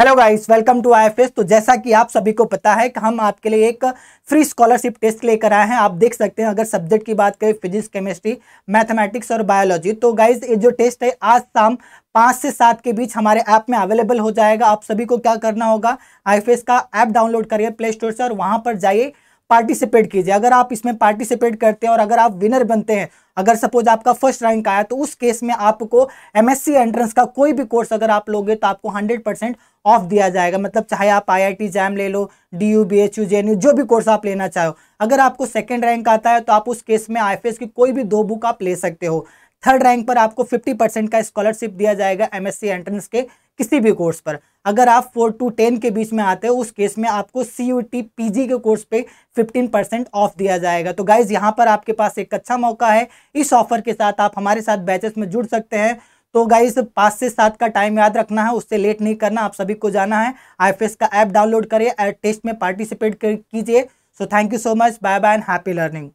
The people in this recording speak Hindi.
हेलो गाइस वेलकम टू आई तो जैसा कि आप सभी को पता है कि हम आपके लिए एक फ्री स्कॉलरशिप टेस्ट लेकर आए हैं आप देख सकते हैं अगर सब्जेक्ट की बात करें फिजिक्स केमिस्ट्री मैथमेटिक्स और बायोलॉजी तो गाइस ये जो टेस्ट है आज शाम पाँच से सात के बीच हमारे ऐप में अवेलेबल हो जाएगा आप सभी को क्या करना होगा आई का ऐप डाउनलोड करिए प्ले स्टोर से और वहाँ पर जाइए पार्टिसिपेट कीजिए अगर आप इसमें पार्टिसिपेट करते हैं और अगर आप विनर बनते हैं अगर सपोज आपका फर्स्ट रैंक आया तो उस केस में आपको एमएससी एंट्रेंस का कोई भी कोर्स अगर आप लोगे तो आपको 100 परसेंट ऑफ दिया जाएगा मतलब चाहे आप आईआईटी जैम ले लो D U B H U J जो भी कोर्स आप लेना चाहो अगर आपको सेकेंड रैंक आता है तो आप उस केस में आई की कोई भी दो बुक आप ले सकते हो थर्ड रैंक पर आपको 50 परसेंट का स्कॉलरशिप दिया जाएगा एमएससी एंट्रेंस के किसी भी कोर्स पर अगर आप फोर टू टेन के बीच में आते हो उस केस में आपको C U T P G के कोर्स पे फिफ्टीन परसेंट ऑफ दिया जाएगा तो गाइज़ यहाँ पर आपके पास एक अच्छा मौका है इस ऑफर के साथ आप हमारे साथ बैचेस में जुड़ सकते हैं तो गाइज पाँच से सात का टाइम याद रखना है उससे लेट नहीं करना आप सभी को जाना है आई का ऐप डाउनलोड करिए टेस्ट में पार्टिसिपेट कीजिए so thank you so much bye bye and happy learning